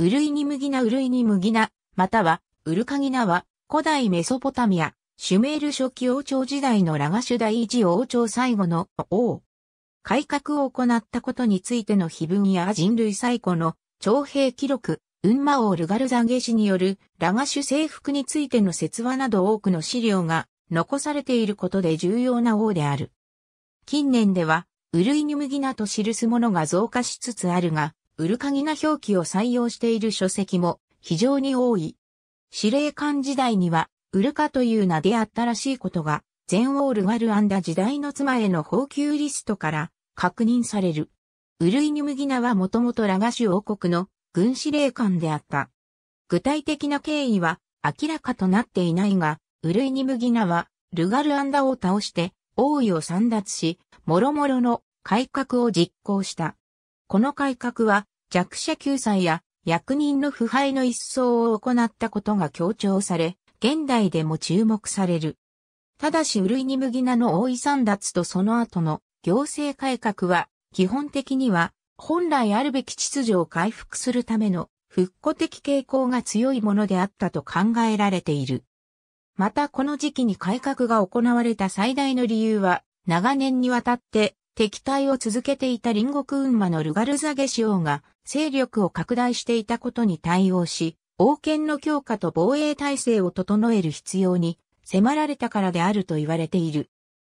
ウルイニムギナウルイニムギナ、または、ウルカギナは、古代メソポタミア、シュメール初期王朝時代のラガシュ第一王朝最後の王。改革を行ったことについての碑文や人類最古の徴兵記録、ンマ王ルガルザンゲ氏によるラガシュ征服についての説話など多くの資料が残されていることで重要な王である。近年では、ウルイニムギナと記すものが増加しつつあるが、ウルカギナ表記を採用している書籍も非常に多い。司令官時代には、ウルカという名であったらしいことが、全オールワルアンダ時代の妻への報給リストから確認される。ウルイニムギナはもともとラガシュ王国の軍司令官であった。具体的な経緯は明らかとなっていないが、ウルイニムギナはルガルアンダを倒して王位を散奪し、諸々の改革を実行した。この改革は弱者救済や役人の腐敗の一掃を行ったことが強調され、現代でも注目される。ただし、ウルイニムギナの大井三脱とその後の行政改革は、基本的には本来あるべき秩序を回復するための復古的傾向が強いものであったと考えられている。またこの時期に改革が行われた最大の理由は、長年にわたって敵対を続けていた隣国運馬のルガルザゲシ王が勢力を拡大していたことに対応し、王権の強化と防衛体制を整える必要に迫られたからであると言われている。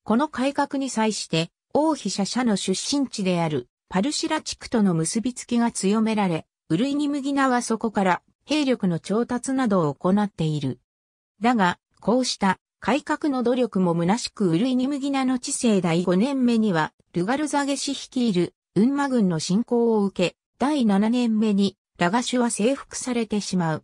この改革に際して王妃社社の出身地であるパルシラ地区との結びつきが強められ、ウルイニムギナはそこから兵力の調達などを行っている。だが、こうした改革の努力も虚しくウルイニムギナの治世第5年目には、ルガルザゲ氏率いる、ウンマ軍の侵攻を受け、第7年目に、ラガシュは征服されてしまう。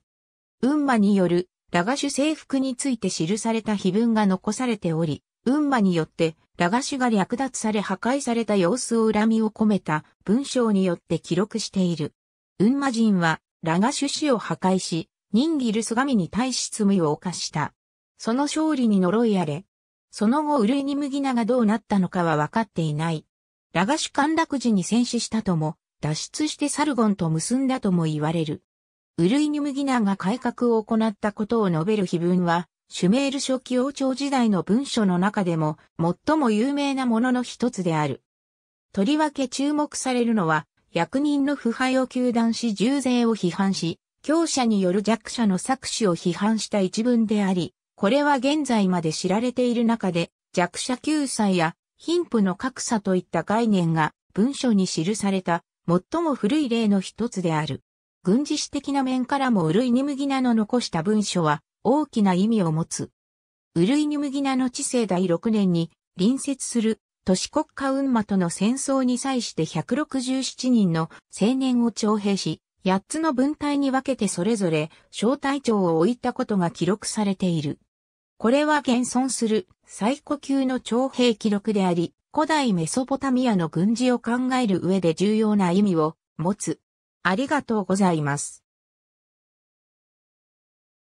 ウンマによる、ラガシュ征服について記された碑文が残されており、ウンマによって、ラガシュが略奪され破壊された様子を恨みを込めた文章によって記録している。ウンマ人は、ラガシュ氏を破壊し、人ギルス神に対し罪を犯した。その勝利に呪いあれ。その後、ウルイニ麦名がどうなったのかは分かっていない。ラガシュ陥落時に戦死したとも、脱出してサルゴンと結んだとも言われる。ウルイニ麦名が改革を行ったことを述べる碑文は、シュメール初期王朝時代の文書の中でも最も有名なものの一つである。とりわけ注目されるのは、役人の腐敗を求断し重税を批判し、強者による弱者の搾取を批判した一文であり、これは現在まで知られている中で弱者救済や貧富の格差といった概念が文書に記された最も古い例の一つである。軍事史的な面からもウルイニムギナの残した文書は大きな意味を持つ。ウルイニムギナの治世第6年に隣接する都市国家運馬との戦争に際して167人の青年を徴兵し、8つの分隊に分けてそれぞれ小隊長を置いたことが記録されている。これは現存する最古級の徴兵記録であり、古代メソポタミアの軍事を考える上で重要な意味を持つ。ありがとうございます。